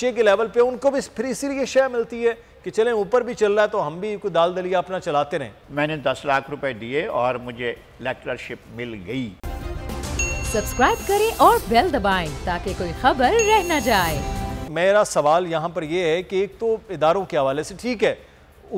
नीचे के लेवल पे उनको भी फिर इसीलिए शय मिलती है कि चलें ऊपर भी चल रहा है तो हम भी कोई दाल दलिया अपना चलाते रहें मैंने दस लाख रुपए दिए और मुझे लेक्चरशिप मिल गई सब्सक्राइब करें और बेल दबाएं ताकि कोई खबर रह न जाए मेरा सवाल यहाँ पर यह है कि एक तो इदारों के हवाले से ठीक है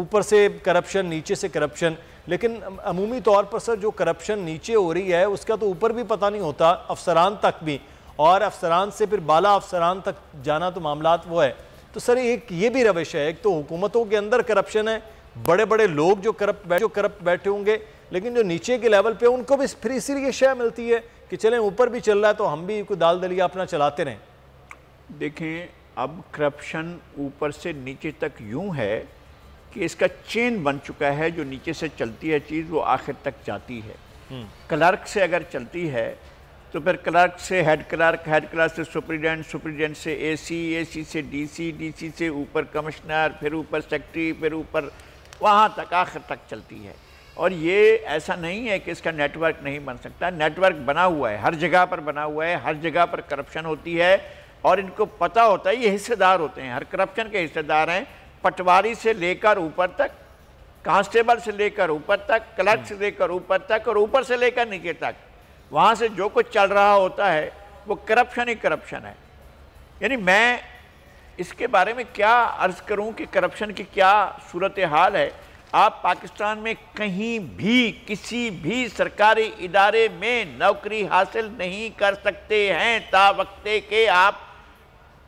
ऊपर से करप्शन नीचे से करप्शन लेकिन अमूमी तौर पर सर जो करप्शन नीचे हो रही है उसका तो ऊपर भी पता नहीं होता अफसरान तक भी और अफसरान से फिर बाला अफसरान तक जाना तो मामला वो है तो सर एक ये भी रविश है एक तो हुकूमतों के अंदर करप्शन है बड़े बड़े लोग जो करप्ट जो करप्ट बैठे होंगे लेकिन जो नीचे के लेवल पे उनको भी फिर इसीलिए शय मिलती है कि चलें ऊपर भी चल रहा है तो हम भी कोई दाल दलिया अपना चलाते रहें देखें अब करप्शन ऊपर से नीचे तक यूँ है कि इसका चेन बन चुका है जो नीचे से चलती है चीज़ वो आखिर तक जाती है हम्म। क्लर्क से अगर चलती है तो फिर क्लर्क से हेड क्लर्क हेड क्लर्क से सुप्रीडेंट सुप्रीडेंट से एसी एसी से डीसी डीसी से ऊपर कमिश्नर फिर ऊपर सेक्रेटरी फिर ऊपर वहाँ तक आखिर तक चलती है और ये ऐसा नहीं है कि इसका नेटवर्क नहीं बन सकता नेटवर्क बना हुआ है हर जगह पर बना हुआ है हर जगह पर करप्शन होती है और इनको पता होता है ये हिस्सेदार होते हैं हर करप्शन के हिस्सेदार हैं पटवारी से लेकर ऊपर तक कांस्टेबल से लेकर ऊपर तक क्लर्क से लेकर ऊपर तक और ऊपर से लेकर नीचे तक वहाँ से जो कुछ चल रहा होता है वो करप्शन ही करप्शन है यानी मैं इसके बारे में क्या अर्ज़ करूँ कि करप्शन की क्या सूरत हाल है आप पाकिस्तान में कहीं भी किसी भी सरकारी इदारे में नौकरी हासिल नहीं कर सकते हैं ता वक्ते के आप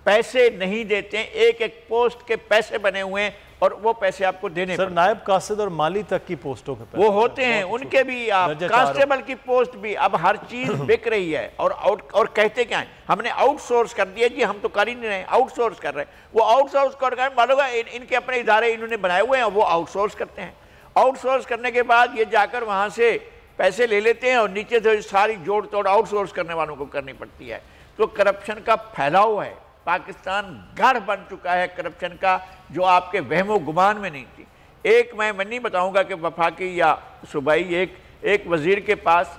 पैसे नहीं देते एक एक पोस्ट के पैसे बने हुए हैं और वो पैसे आपको देने सर नायब कासिद और माली तक की पोस्टों के वो होते हैं उनके भी आप कांस्टेबल की पोस्ट भी अब हर चीज बिक रही है और आउट और कहते क्या है हमने आउटसोर्स कर दिया जी हम तो कर ही नहीं रहे आउटसोर्स कर रहे हैं वो आउटसोर्स कर मालूगा इन, इनके अपने इदारे इन्होंने बनाए हुए हैं वो आउटसोर्स करते हैं आउटसोर्स करने के बाद ये जाकर वहाँ से पैसे ले लेते हैं और नीचे से सारी जोड़ तोड़ आउटसोर्स करने वालों को करनी पड़ती है तो करप्शन का फैलाव है पाकिस्तान गढ़ बन चुका है करप्शन का जो आपके वहमो गुमान में नहीं थी एक मैं मैं नहीं बताऊँगा कि वफाकी या सूबाई एक एक वज़ीर के पास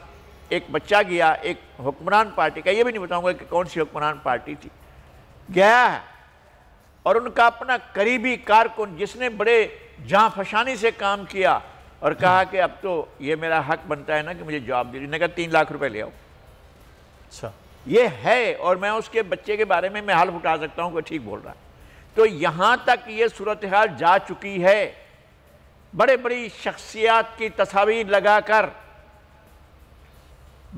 एक बच्चा गया एक हुक्मरान पार्टी का ये भी नहीं बताऊँगा कि कौन सी हुक्मरान पार्टी थी गया है और उनका अपना करीबी कारकुन जिसने बड़े जहाँ फशानी से काम किया और कहा कि अब तो ये मेरा हक बनता है ना कि मुझे जॉब दीजिए ने तीन लाख रुपए ले आओ अच्छा ये है और मैं उसके बच्चे के बारे में मैं हाल उठा सकता हूँ कि ठीक बोल रहा है तो यहाँ तक ये सूरत हाल जा चुकी है बड़े बड़ी शख्सियात की तस्वीर लगाकर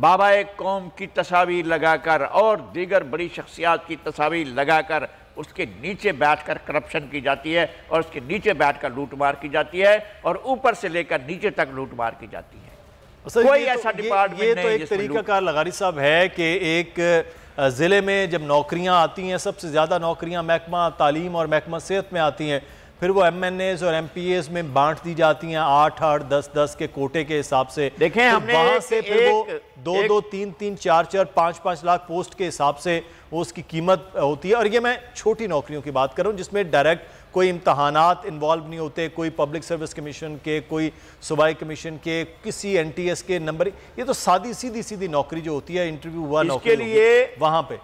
बाबा कौम की तस्वीर लगाकर और दीगर बड़ी शख्सियात की तस्वीर लगाकर उसके नीचे बैठकर करप्शन की जाती है और उसके नीचे बैठकर लूटमार की जाती है और ऊपर से लेकर नीचे तक लूटमार की जाती है कोई ऐसा डिपार्टमेंट ये, ये तो, तो एक तरीकाकार लगारी साहब है कि एक ज़िले में जब नौकरियां आती हैं सबसे ज़्यादा नौकरियां महकमा तालीम और महकमा सेहत में आती हैं फिर वो एम एन एज और एम पी एज में बांट दी जाती हैं आठ आठ दस दस के कोटे के हिसाब से देखें तो हम वहां से फिर एक, वो दो एक, दो तीन तीन चार चार पांच पांच लाख पोस्ट के हिसाब से वो उसकी कीमत होती है और ये मैं छोटी नौकरियों की बात कर रहा हूँ जिसमें डायरेक्ट कोई इम्तहानात इन्वॉल्व नहीं होते कोई पब्लिक सर्विस कमीशन के कोई सूबाई कमीशन के किसी एन टी एस के नंबर ये तो सादी सीधी सीधी नौकरी जो होती है इंटरव्यू हुआ नौकरी लिए वहाँ पे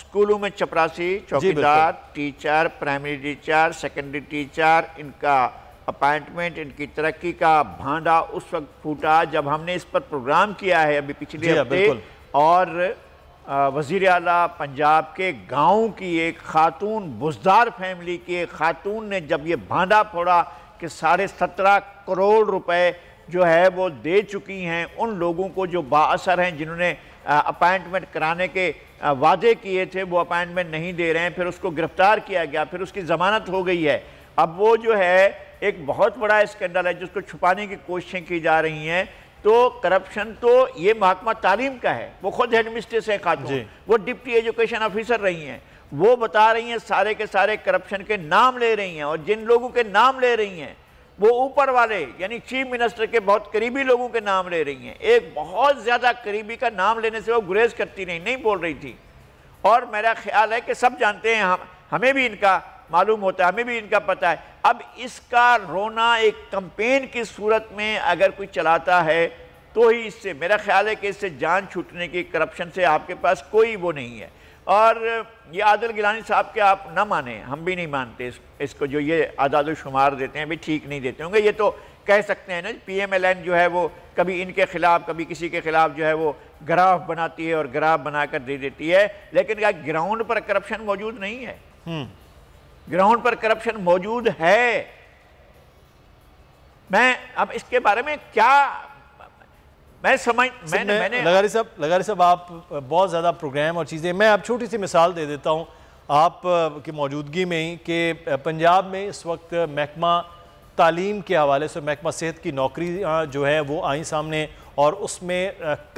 स्कूलों में चपरासी चौकीदार teacher primary teacher secondary teacher इनका अपॉइंटमेंट इनकी तरक्की का भांडा उस वक्त फूटा जब हमने इस पर प्रोग्राम किया है अभी पिछले हाँ, हफ्ते और वज़ी अला पंजाब के गाँव की एक ख़ातून बुजदार फैमिली की एक ख़ातून ने जब ये भांडा फोड़ा कि साढ़े सत्रह करोड़ रुपए जो है वो दे चुकी हैं उन लोगों को जो बासर हैं जिन्होंने अपॉइंटमेंट कराने के वादे किए थे वो अपॉइंटमेंट नहीं दे रहे हैं फिर उसको गिरफ़्तार किया गया फिर उसकी ज़मानत हो गई है अब वो जो है एक बहुत बड़ा स्कैंडल है जिसको छुपाने की कोशिशें की जा रही हैं तो करप्शन तो ये महकमा तालीम का है वो खुद एडमिनिस्ट्रेशन खातून वो डिप्टी एजुकेशन ऑफिसर रही हैं वो बता रही हैं सारे के सारे करप्शन के नाम ले रही हैं और जिन लोगों के नाम ले रही हैं वो ऊपर वाले यानी चीफ मिनिस्टर के बहुत करीबी लोगों के नाम ले रही हैं एक बहुत ज़्यादा करीबी का नाम लेने से वो गुरेज करती नहीं नहीं बोल रही थी और मेरा ख्याल है कि सब जानते हैं हम हमें भी इनका मालूम होता है हमें भी इनका पता है अब इसका रोना एक कंपेन की सूरत में अगर कोई चलाता है तो ही इससे मेरा ख्याल है कि इससे जान छूटने की करप्शन से आपके पास कोई वो नहीं है और ये आदल गिलानी साहब के आप ना माने हम भी नहीं मानते इस, इसको जो ये आदाद शुमार देते हैं भी ठीक नहीं देते होंगे ये तो कह सकते हैं ना पी एम एल एन जो है वो कभी इनके खिलाफ कभी किसी के खिलाफ जो है वो ग्राफ बनाती है और ग्राफ बनाकर दे देती है लेकिन क्या ग्राउंड पर करप्शन मौजूद नहीं है हम्म। ग्राउंड पर करप्शन मौजूद है मैं अब इसके बारे में क्या मैं समझ मैंने मैं, मैंने लगारी साहब लगारी साहब आप बहुत ज़्यादा प्रोग्राम और चीज़ें मैं आप छोटी सी मिसाल दे देता हूँ आप की मौजूदगी में ही कि पंजाब में इस वक्त महकमा तालीम के हवाले से महकमा सेहत की नौकरी जो है वो आई सामने और उसमें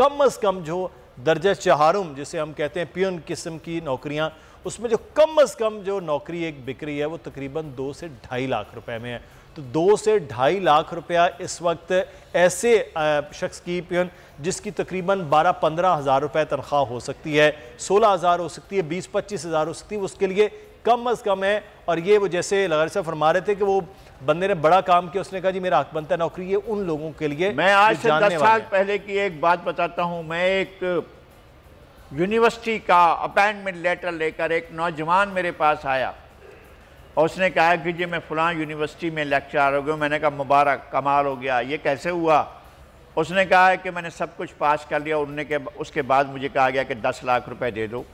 कम अज़ कम जो दर्जा चहारुम जिसे हम कहते हैं प्यन किस्म की नौकरियाँ उसमें जो कम अज़ कम जो नौकरी एक बिक्री है वो तकरीबन दो से ढाई लाख रुपए में है तो दो से ढाई लाख रुपया इस वक्त ऐसे शख्स की पियन जिसकी तकरीबन बारह पंद्रह हज़ार रुपये तनख्वाह हो सकती है सोलह हज़ार हो सकती है बीस पच्चीस हज़ार हो सकती है उसके लिए कम अज़ कम है और ये वो जैसे लगा साहब फरमा रहे थे कि वो बंदे ने बड़ा काम किया उसने कहा जी मेरा हक बनता है नौकरी ये उन लोगों के लिए मैं आज से दस साल पहले की एक बात बताता हूँ मैं एक यूनिवर्सिटी का अपॉइंटमेंट लेटर लेकर एक नौजवान मेरे पास आया और उसने कहा कि जी मैं फ़लाँ यूनिवर्सिटी में लेक्चरार हो गया मैंने कहा मुबारक कमाल हो गया ये कैसे हुआ उसने कहा कि मैंने सब कुछ पास कर लिया उनने के उसके बाद मुझे कहा गया कि दस लाख रुपए दे दो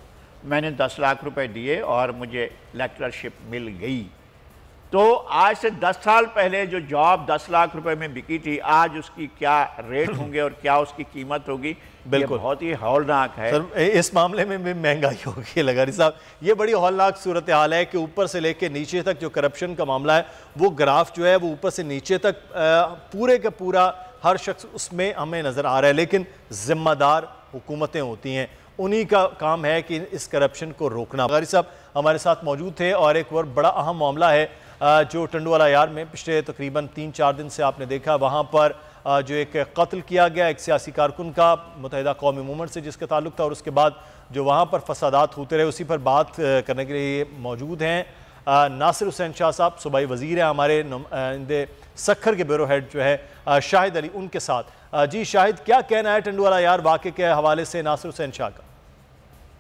मैंने दस लाख रुपए दिए और मुझे लेक्चरशिप मिल गई तो आज से 10 साल पहले जो जॉब 10 लाख रुपए में बिकी थी आज उसकी क्या रेट होंगे और क्या उसकी कीमत होगी बिल्कुल बहुत ही हौलनाक है सर इस मामले में भी महंगाई होगी लगारी साहब ये बड़ी हौलनाक सूरत हाल है कि ऊपर से लेके नीचे तक जो करप्शन का मामला है वो ग्राफ जो है वो ऊपर से नीचे तक पूरे का पूरा हर शख्स उसमें हमें नज़र आ रहा है लेकिन ज़िम्मेदार हुकूमतें होती हैं उन्हीं का काम है कि इस करप्शन को रोकना गारी साहब हमारे साथ मौजूद थे और एक और बड़ा अहम मामला है जो टंडवाला यार में पिछले तकरीबन तीन चार दिन से आपने देखा वहाँ पर जो एक कत्ल किया गया एक सियासी कारकुन का मुतहदा कौमी मूवमेंट से जिसका ताल्लुक था और उसके बाद जो वहाँ पर फसादात होते रहे उसी पर बात करने के लिए मौजूद हैं नासिर हुसैन शाह साहब सूबाई वज़ीर हैं हमारे सखर के ब्यूरो हेड जो है शाहिद अली उनके साथ जी शाहिद क्या कहना है टंडवाला यार वाक़े के हवाले से नासिर हुसैन शाह का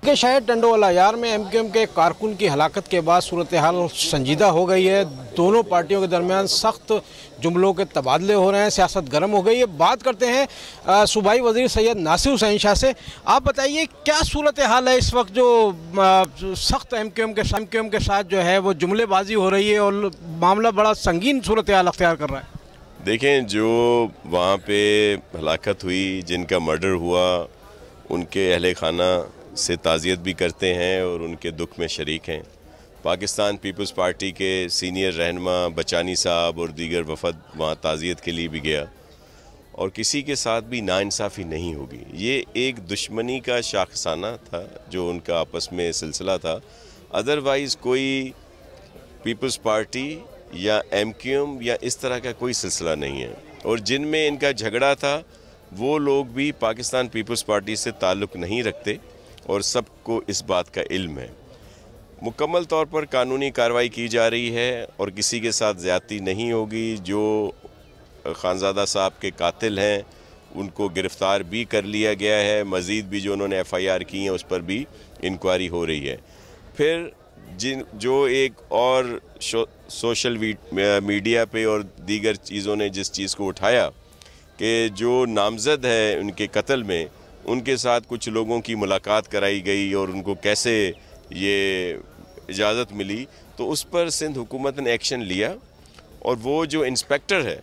के शहर टंडोवाला यार में एमकेएम के कारकुन की हलाकत के बाद सूरत हाल संजीदा हो गई है दोनों पार्टियों के दरमियान सख्त जुमलों के तबादले हो रहे हैं सियासत गर्म हो गई है बात करते हैं सूबाई वजीर सैयद नासिर हुसैन शाह से आप बताइए क्या सूरत हाल है इस वक्त जो सख्त एम के एम के एम के साथ जो है वो जुमलेबाजी हो रही है और मामला बड़ा संगीन सूरत हाल अख्तियार कर रहा है देखें जो वहाँ पे हलाकत हुई जिनका मर्डर हुआ उनके अहल खाना से ताज़ियत भी करते हैं और उनके दुख में शरीक हैं पाकिस्तान पीपल्स पार्टी के सीनियर रहनमा बचानी साहब और दीगर वफद वहाँ ताज़ियत के लिए भी गया और किसी के साथ भी नाानसाफ़ी नहीं होगी ये एक दुश्मनी का शाखसाना था जो उनका आपस में सिलसिला था अदरवाइज़ कोई पीपल्स पार्टी या एम या इस तरह का कोई सिलसिला नहीं है और जिनमें इनका झगड़ा था वो लोग भी पाकिस्तान पीपल्स पार्टी से ताल्लुक़ नहीं रखते और सबको इस बात का इल्म है मुकम्मल तौर पर कानूनी कार्रवाई की जा रही है और किसी के साथ ज़्यादती नहीं होगी जो खानजादा साहब के कातिल हैं उनको गिरफ़्तार भी कर लिया गया है मज़ीद भी जो उन्होंने एफ़ आई आर की हैं उस पर भी इंक्वायरी हो रही है फिर जिन जो एक और सोशल मीडिया पे और दीगर चीज़ों ने जिस चीज़ को उठाया कि जो नामज़द है उनके कत्ल में उनके साथ कुछ लोगों की मुलाकात कराई गई और उनको कैसे ये इजाज़त मिली तो उस पर सिंध हुकूमत ने एक्शन लिया और वो जो इंस्पेक्टर है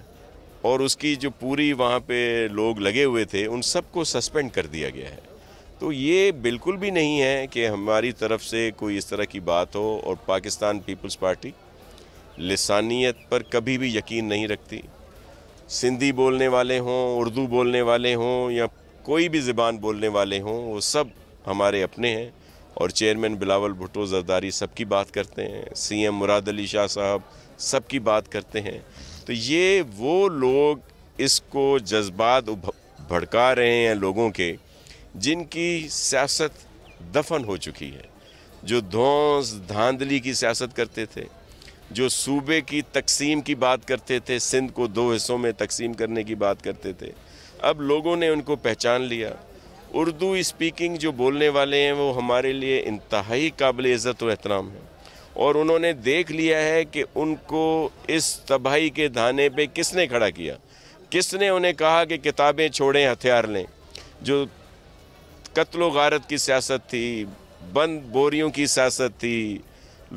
और उसकी जो पूरी वहाँ पे लोग लगे हुए थे उन सबको सस्पेंड कर दिया गया है तो ये बिल्कुल भी नहीं है कि हमारी तरफ से कोई इस तरह की बात हो और पाकिस्तान पीपल्स पार्टी लसानियत पर कभी भी यकीन नहीं रखती सिंधी बोलने वाले हों उर्दू बोलने वाले हों या कोई भी ज़बान बोलने वाले हों वो सब हमारे अपने हैं और चेयरमैन बिलावल भुट्टो जरदारी सबकी बात करते हैं सीएम मुराद अली शाह साहब सबकी बात करते हैं तो ये वो लोग इसको जज्बात भड़का रहे हैं लोगों के जिनकी सियासत दफन हो चुकी है जो धौस धांधली की सियासत करते थे जो सूबे की तकसीम की बात करते थे सिंध को दो हिस्सों में तकसीम करने की बात करते थे अब लोगों ने उनको पहचान लिया उर्दू स्पीकिंग जो बोलने वाले हैं वो हमारे लिए इंतहाई काबिल इज़्ज़त और एहतराम है और उन्होंने देख लिया है कि उनको इस तबाही के धाने पे किसने खड़ा किया किसने उन्हें कहा कि किताबें छोड़ें हथियार लें जो कत्लो गारत की सियासत थी बंद बोरियों की सियासत थी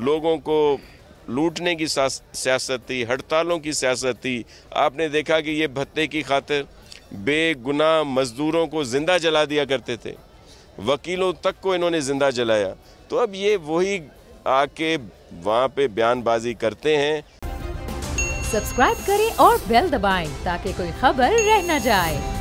लोगों को लूटने की सियासत थी हड़तालों की सियासत थी आपने देखा कि ये भत्ते की खातिर बेगुनाह मज़दूरों को ज़िंदा जला दिया करते थे वकीलों तक को इन्होंने ज़िंदा जलाया तो अब ये वही आके वहाँ पे बयानबाजी करते हैं सब्सक्राइब करें और बेल दबाएं ताकि कोई खबर रह न जाए